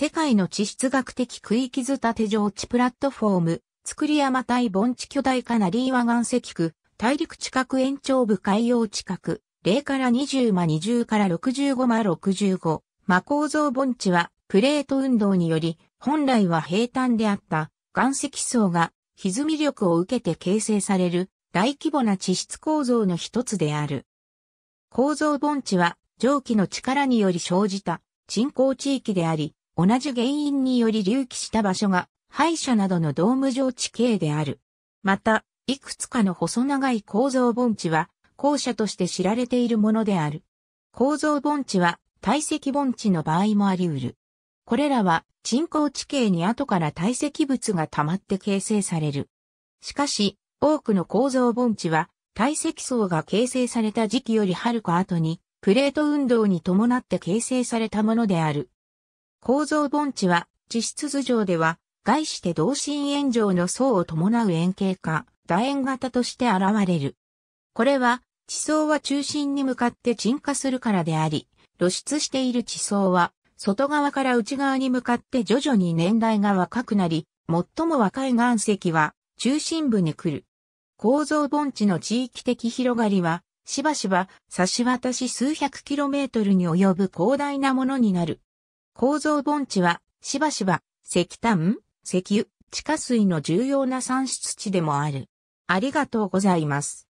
世界の地質学的区域図縦上地プラットフォーム、造山対盆地巨大カナリーワ岩石区、大陸地殻延長部海洋地殻、0から20ま20から65ま65、ま構造盆地は、プレート運動により、本来は平坦であった岩石層が歪み力を受けて形成される大規模な地質構造の一つである。構造盆地は蒸気の力により生じた沈降地域であり、同じ原因により隆起した場所が敗者などのドーム状地形である。また、いくつかの細長い構造盆地は、校舎として知られているものである。構造盆地は、堆積盆地の場合もあり得る。これらは、沈降地形に後から堆積物が溜まって形成される。しかし、多くの構造盆地は、堆積層が形成された時期よりはるか後に、プレート運動に伴って形成されたものである。構造盆地は、地質図上では、外して同心円状の層を伴う円形化、楕円型として現れる。これは、地層は中心に向かって沈下するからであり、露出している地層は、外側から内側に向かって徐々に年代が若くなり、最も若い岩石は、中心部に来る。構造盆地の地域的広がりは、しばしば差し渡し数百キロメートルに及ぶ広大なものになる。構造盆地は、しばしば、石炭、石油、地下水の重要な産出地でもある。ありがとうございます。